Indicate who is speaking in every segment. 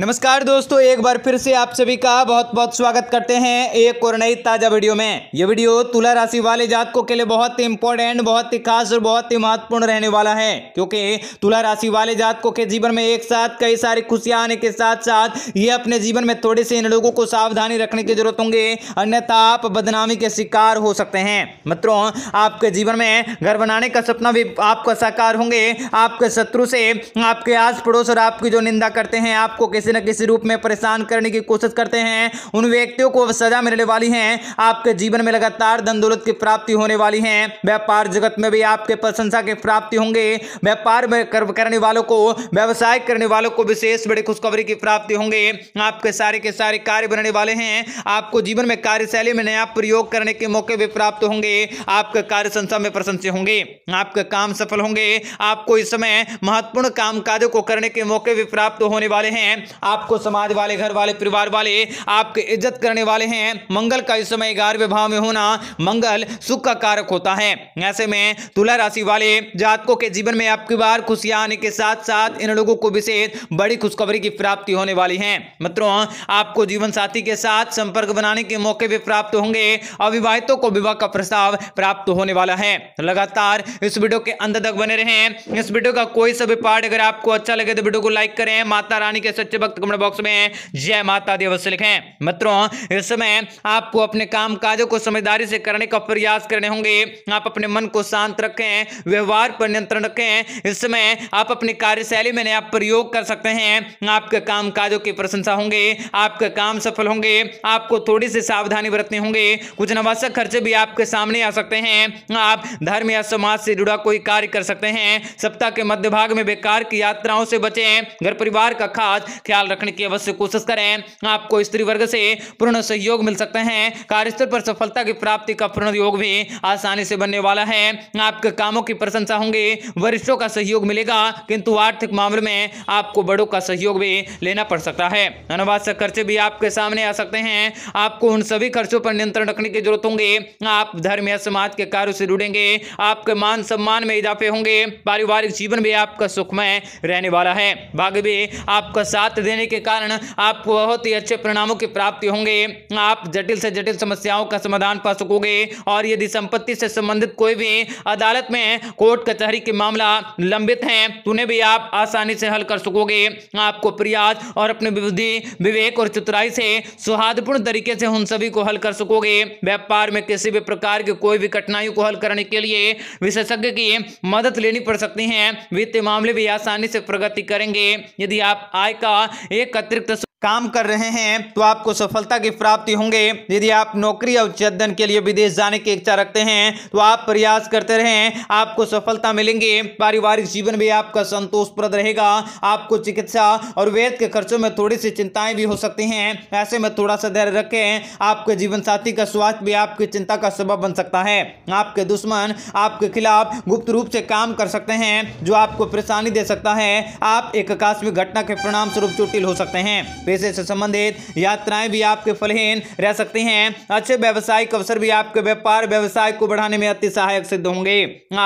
Speaker 1: नमस्कार दोस्तों एक बार फिर से आप सभी का बहुत बहुत स्वागत करते हैं एक और नई ताज़ा वीडियो में ये वीडियो तुला राशि वाले जातकों के लिए बहुत ही इंपॉर्टेंट बहुत ही खास और बहुत ही महत्वपूर्ण रहने वाला है क्योंकि तुला राशि वाले जातकों के जीवन में एक साथ कई सारी खुशियां आने के साथ साथ ये अपने जीवन में थोड़े से इन लोगों को सावधानी रखने की जरूरत होंगे अन्यथा आप बदनामी के शिकार हो सकते हैं मित्रों आपके जीवन में घर बनाने का सपना भी आपका साकार होंगे आपके शत्रु से आपके आस पड़ोस और आपकी जो निंदा करते हैं आपको किस किसी न किसी रूप में परेशान करने की कोशिश करते हैं उन व्यक्तियों को सजा मिलने वाली है आपके जीवन में लगातार धन दौलत की प्राप्ति होने वाली है व्यापार जगत में भी आपके प्रशंसा की प्राप्ति होंगे व्यापार करने वालों को व्यवसाय करने वालों को विशेष बड़ी खुशखबरी की प्राप्ति होंगे आपके सारे के सारे कार्य बनने वाले हैं आपको जीवन में कार्यशैली में नया प्रयोग करने के मौके भी प्राप्त होंगे आपके कार्य संस्था में प्रशंसा होंगे आपके काम सफल होंगे आपको इस समय महत्वपूर्ण काम काजों को करने के मौके भी प्राप्त होने वाले हैं आपको समाज वाले घर वाले परिवार वाले आपके इज्जत करने वाले हैं मंगल का इस समय ग्यारहवें भाव में होना मंगल सुख का कारक होता है ऐसे में तुला राशि वाले जातकों के जीवन में आपकी बार खुशियां आने के साथ साथ इन लोगों को विशेष बड़ी खुशखबरी की प्राप्ति होने वाली है मित्रों आपको जीवन साथी के साथ संपर्क बनाने के मौके भी प्राप्त होंगे अविवाहितों को विवाह का प्रस्ताव प्राप्त होने वाला है लगातार इस वीडियो के अंत तक बने रहे इस वीडियो का कोई सभी पार्ट अगर आपको अच्छा लगे तो वीडियो को लाइक करें माता रानी के सच्चे भक्त कमेंट बॉक्स में जय माता दी अवश्य लिखें मित्रों इस समय आपको अपने काम काजों को समझदारी से करने का प्रयास करने होंगे आप अपने मन को शांत रखें व्यवहार पर नियंत्रण रखें इस समय आप अपनी कार्यशैली में नया प्रयोग कर सकते हैं आपके काम काजों की प्रशंसा होंगे आपके काम सफल होंगे आपको थोड़ी सी सावधानी बरतनी होंगे कुछ नवासक खर्चे भी आपके सामने आ सकते हैं आप धर्म या समाज से जुड़ा कोई कार्य कर सकते हैं सप्ताह के मध्य भाग में बेकार की यात्राओं से बचें घर परिवार का खास ख्याल ख्याल रखने की अवश्य कोशिश करें आपको स्त्री वर्ग से पूर्ण सहयोग मिल सकते हैं कार्यस्थल पर सफलता की प्राप्ति का पूर्ण योग भी आसानी से बनने वाला है आपके कामों की प्रशंसा होंगे वरिष्ठों का सहयोग मिलेगा किंतु आर्थिक मामले में आपको बड़ों का सहयोग भी लेना पड़ सकता है अनावास खर्चे भी आपके सामने आ सकते हैं आपको उन सभी खर्चों पर नियंत्रण रखने की जरूरत होंगे आप धर्म या समाज के कार्यो से जुड़ेंगे आपके मान सम्मान में इजाफे होंगे पारिवारिक जीवन भी आपका सुखमय रहने वाला है भाग्य भी आपका साथ साथ देने के कारण आपको बहुत ही अच्छे परिणामों की प्राप्ति होंगे आप जटिल से जटिल समस्याओं का समाधान पा सकोगे और यदि संपत्ति से संबंधित कोई भी अदालत में कोर्ट कचहरी के मामला लंबित हैं तो उन्हें भी आप आसानी से हल कर सकोगे आपको प्रयास और अपने बुद्धि विवेक और चतुराई से सुहादपूर्ण तरीके से उन सभी को हल कर सकोगे व्यापार में किसी भी प्रकार की कोई भी कठिनाइयों को हल करने के लिए विशेषज्ञ की मदद लेनी पड़ सकती है वित्तीय मामले भी आसानी से प्रगति करेंगे यदि आप आय का एक अतिरिक्त काम कर रहे हैं तो आपको सफलता की प्राप्ति होंगे यदि आप नौकरी और उच्चन के लिए विदेश जाने की इच्छा रखते हैं तो आप प्रयास करते रहें आपको सफलता मिलेंगे पारिवारिक जीवन भी आपका संतोषप्रद रहेगा आपको चिकित्सा और वेद के खर्चों में थोड़ी सी चिंताएं भी हो सकती हैं ऐसे में थोड़ा सा धैर्य रखें आपके जीवन साथी का स्वास्थ्य भी आपकी चिंता का सबब बन सकता है आपके दुश्मन आपके खिलाफ गुप्त रूप से काम कर सकते हैं जो आपको परेशानी दे सकता है आप एक आकस्मिक घटना के परिणाम स्वरूप चुटिल हो सकते हैं पेशे से संबंधित यात्राएं भी आपके फलहीन रह सकती हैं अच्छे व्यावसायिक अवसर भी आपके व्यापार व्यवसाय को बढ़ाने में अति सहायक सिद्ध होंगे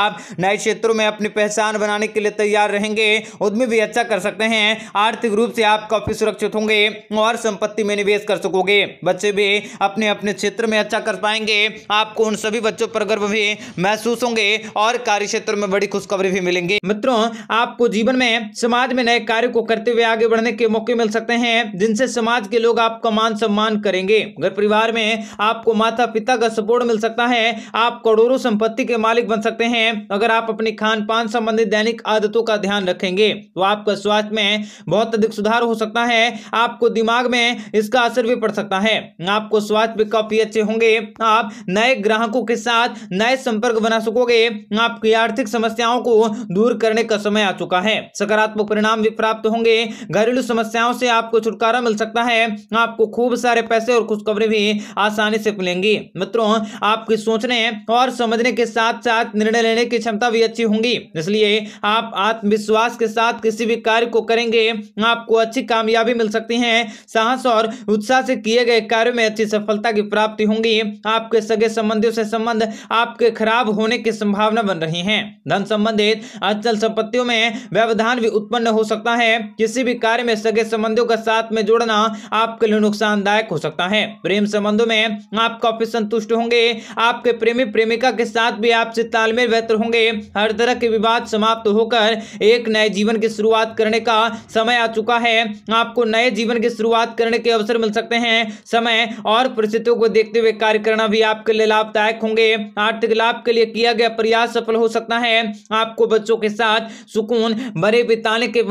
Speaker 1: आप नए क्षेत्रों में अपनी पहचान बनाने के लिए तैयार रहेंगे उद्यमी भी अच्छा कर सकते हैं आर्थिक रूप से आप काफी सुरक्षित होंगे और संपत्ति में निवेश कर सकोगे बच्चे भी अपने अपने क्षेत्र में अच्छा कर पाएंगे आपको उन सभी बच्चों पर गर्व भी महसूस होंगे और कार्य क्षेत्र में बड़ी खुशखबरी भी मिलेंगे मित्रों आपको जीवन में समाज में नए कार्य को करते हुए आगे बढ़ने के मौके मिल सकते हैं जिनसे समाज के लोग आपका मान सम्मान करेंगे घर परिवार में आपको माता पिता का सपोर्ट मिल सकता है आप करोड़ों संपत्ति के मालिक बन सकते हैं अगर आप अपने खान पान संबंधित दैनिक आदतों का ध्यान रखेंगे तो आपका स्वास्थ्य में बहुत अधिक सुधार हो सकता है आपको दिमाग में इसका असर भी पड़ सकता है आपको स्वास्थ्य भी काफी अच्छे होंगे आप नए ग्राहकों के साथ नए संपर्क बना सकोगे आपकी आर्थिक समस्याओं को दूर करने का समय आ चुका है सकारात्मक परिणाम भी प्राप्त होंगे घरेलू समस्याओं से आपको छुटकारा मिल सकता है आपको खूब सारे पैसे और खुशखबरी भी आसानी से मिलेंगी मित्रों आपकी सोचने और समझने के साथ साथ निर्णय लेने की क्षमता भी अच्छी होंगी इसलिए आप आत्मविश्वास के साथ किसी भी कार्य को करेंगे आपको अच्छी कामयाबी मिल सकती है साहस और उत्साह से किए गए कार्यों में अच्छी सफलता की प्राप्ति होंगी आपके सगे संबंधियों से संबंध आपके खराब होने की संभावना बन रही है धन संबंधित अचल संपत्तियों में व्यवधान भी उत्पन्न हो सकता है किसी भी कार्य में सगे संबंधियों का साथ साथ में जोड़ना आपके लिए नुकसानदायक हो सकता है प्रेम संबंधों में आप काफी संतुष्ट होंगे आपके प्रेमी प्रेमिका के साथ भी आपसे तालमेल बेहतर होंगे हर तरह के विवाद समाप्त होकर एक नए जीवन की शुरुआत करने का समय आ चुका है आपको नए जीवन की शुरुआत करने के अवसर मिल सकते हैं समय और परिस्थितियों को देखते हुए कार्य करना भी आपके लिए लाभदायक होंगे आर्थिक लाभ के लिए किया गया प्रयास सफल हो सकता है आपको बच्चों के साथ सुकून बड़े बिताने के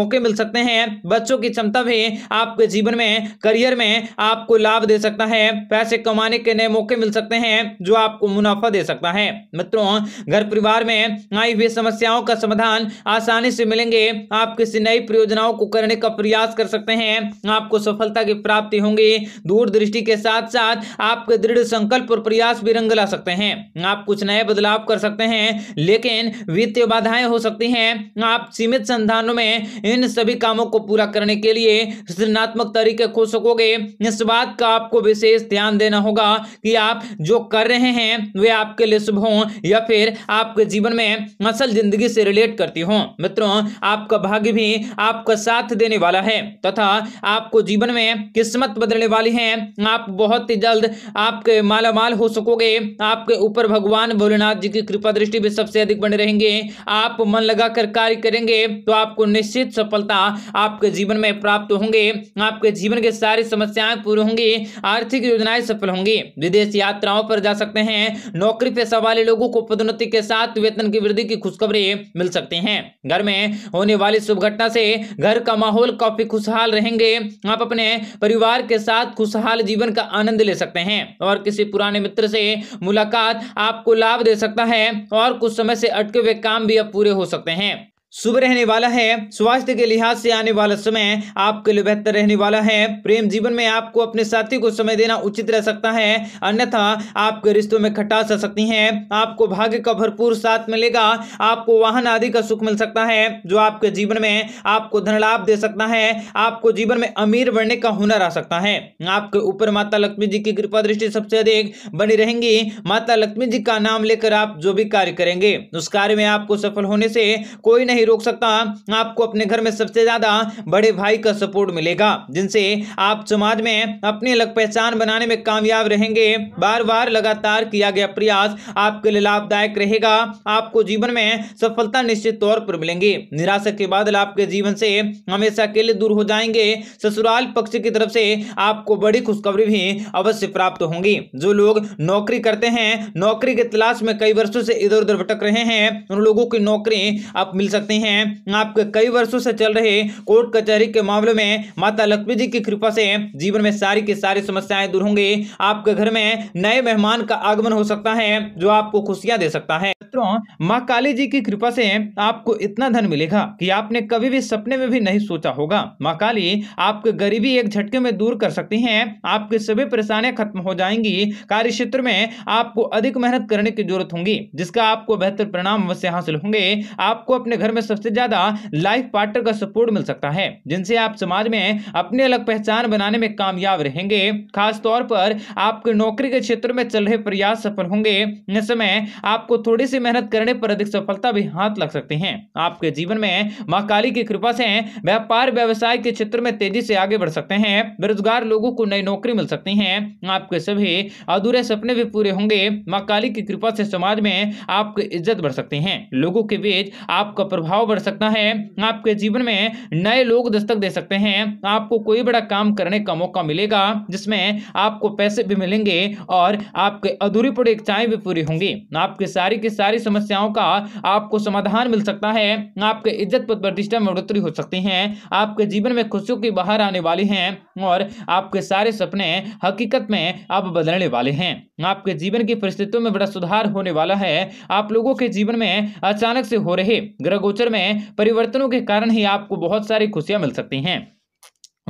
Speaker 1: मौके मिल सकते हैं बच्चों की क्षमता भी आपके जीवन में करियर में आपको लाभ दे सकता है पैसे कमाने के नए मौके मिल सकते हैं जो आपको मुनाफा दे सकता है मित्रों घर परिवार में आई हुई समस्याओं का समाधान आसानी से मिलेंगे आप किसी नई परियोजनाओं को करने का प्रयास कर सकते हैं आपको सफलता की प्राप्ति होंगी दूर दृष्टि के साथ साथ आपके दृढ़ संकल्प और प्रयास भी रंग ला सकते हैं आप कुछ नए बदलाव कर सकते हैं लेकिन वित्तीय बाधाएं हो सकती हैं आप सीमित संधानों में इन सभी कामों को पूरा करने के लिए सृजनात्मक तरीके खोज सकोगे इस बात का आपको विशेष ध्यान देना होगा कि आप जो कर रहे हैं वे आपके लिए शुभ हों या फिर आपके जीवन में असल जिंदगी से रिलेट करती हों मित्रों आपका भाग्य भी आपका साथ देने वाला है तथा आपको जीवन में किस्मत बदलने वाली है आप बहुत ही जल्द आपके मालामाल हो सकोगे आपके ऊपर भगवान भोलेनाथ जी की कृपा दृष्टि भी सबसे अधिक बने रहेंगे आप मन लगाकर कार्य करेंगे तो आपको निश्चित सफलता आपके जीवन में प्राप्त होंगे होंगे आपके जीवन के सारी समस्याएं पूरी होंगी आर्थिक योजनाएं सफल होंगी विदेश यात्राओं पर जा सकते हैं नौकरी पेशा वाले लोगों को पदोन्नति के साथ वेतन की वृद्धि की खुशखबरी मिल सकती है घर में होने वाली शुभ घटना से घर का माहौल काफी खुशहाल रहेंगे आप अपने परिवार के साथ खुशहाल जीवन का आनंद ले सकते हैं और किसी पुराने मित्र से मुलाकात आपको लाभ दे सकता है और कुछ समय से अटके हुए काम भी अब पूरे हो सकते हैं शुभ रहने वाला है स्वास्थ्य के लिहाज से आने वाला समय आपके लिए बेहतर रहने वाला है प्रेम जीवन में आपको अपने साथी को समय देना उचित रह सकता है अन्यथा आपके रिश्तों में खटास आ सकती है आपको भाग्य का भरपूर साथ मिलेगा आपको वाहन आदि का सुख मिल सकता है जो आपके जीवन में आपको धन लाभ दे सकता है आपको जीवन में अमीर बनने का हुनर आ सकता है आपके ऊपर माता लक्ष्मी जी की कृपा दृष्टि सबसे अधिक बनी रहेंगी माता लक्ष्मी जी का नाम लेकर आप जो भी कार्य करेंगे उस कार्य में आपको सफल होने से कोई नहीं नहीं रोक सकता आपको अपने घर में सबसे ज़्यादा बड़े भाई का सपोर्ट मिलेगा जिनसे आप समाज में अपनी अलग पहचान बनाने में कामयाब रहेंगे बार बार लगातार किया गया प्रयास आपके लिए लाभदायक रहेगा आपको जीवन में सफलता निश्चित तौर पर मिलेंगे निराशा के बादल आपके जीवन से हमेशा के लिए दूर हो जाएंगे ससुराल पक्ष की तरफ से आपको बड़ी खुशखबरी भी अवश्य प्राप्त होंगी जो लोग नौकरी करते हैं नौकरी की तलाश में कई वर्षों से इधर उधर भटक रहे हैं उन लोगों की नौकरी आप मिल सकते सकते हैं आपके कई वर्षों से चल रहे कोर्ट कचहरी के मामलों में माता लक्ष्मी जी की कृपा से जीवन में सारी की सारी समस्याएं दूर होंगी आपके घर में नए मेहमान का आगमन हो सकता है जो आपको खुशियां दे सकता है मित्रों माँ काली जी की कृपा से आपको इतना धन मिलेगा कि आपने कभी भी सपने में भी नहीं सोचा होगा माँ काली आपके गरीबी एक झटके में दूर कर सकती हैं आपकी सभी परेशानियां खत्म हो जाएंगी कार्य क्षेत्र में आपको अधिक मेहनत करने की जरूरत होगी जिसका आपको बेहतर परिणाम अवश्य हासिल होंगे आपको अपने घर में सबसे ज्यादा लाइफ पार्टनर का सपोर्ट मिल सकता है जिनसे आप समाज में अपनी अलग पहचान बनाने में कामयाब रहेंगे खास तौर पर आपके नौकरी के क्षेत्र में चल रहे प्रयास सफल होंगे इस समय आपको थोड़ी सी मेहनत करने पर अधिक सफलता भी हाथ लग सकती है आपके जीवन में माँ काली की कृपा से व्यापार व्यवसाय के क्षेत्र में तेजी से आगे बढ़ सकते हैं बेरोजगार लोगों को नई नौकरी मिल सकती है आपके सभी अधूरे सपने भी पूरे होंगे माँ काली की कृपा से समाज में आपकी इज्जत बढ़ सकती है लोगों के बीच आपका प्रभाव प्रभाव बढ़ सकता है आपके जीवन में नए लोग दस्तक दे सकते हैं आपको कोई बड़ा काम करने का मौका मिलेगा जिसमें आपको पैसे भी मिलेंगे और आपके अधूरी पड़ी इच्छाएं भी पूरी होंगी आपकी सारी की सारी समस्याओं का आपको समाधान मिल सकता है आपके इज्जत पद प्रतिष्ठा में बढ़ोतरी हो सकती है आपके जीवन में खुशियों की बाहर आने वाली है और आपके सारे सपने हकीकत में अब बदलने वाले हैं आपके जीवन की परिस्थितियों में बड़ा सुधार होने वाला है आप लोगों के जीवन में अचानक से हो रहे ग्रह फ्यूचर में परिवर्तनों के कारण ही आपको बहुत सारी खुशियां मिल सकती हैं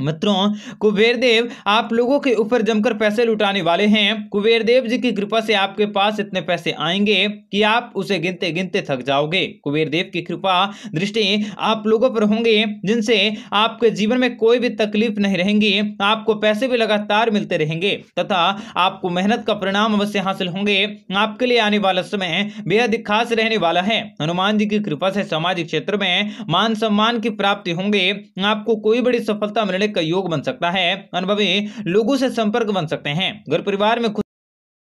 Speaker 1: मित्रों कुबेर देव आप लोगों के ऊपर जमकर पैसे लुटाने वाले हैं कुबेर देव जी की कृपा से आपके पास इतने पैसे आएंगे कि आप उसे गिनते गिनते थक जाओगे कुबेर देव की कृपा दृष्टि आप लोगों पर होंगे जिनसे आपके जीवन में कोई भी तकलीफ नहीं रहेंगी आपको पैसे भी लगातार मिलते रहेंगे तथा आपको मेहनत का परिणाम अवश्य हासिल होंगे आपके लिए आने वाला समय बेहद खास रहने वाला है हनुमान जी की कृपा से सामाजिक क्षेत्र में मान सम्मान की प्राप्ति होंगे आपको कोई बड़ी सफलता मिलने करने का योग बन सकता है अनुभवी लोगों से संपर्क बन सकते हैं घर परिवार में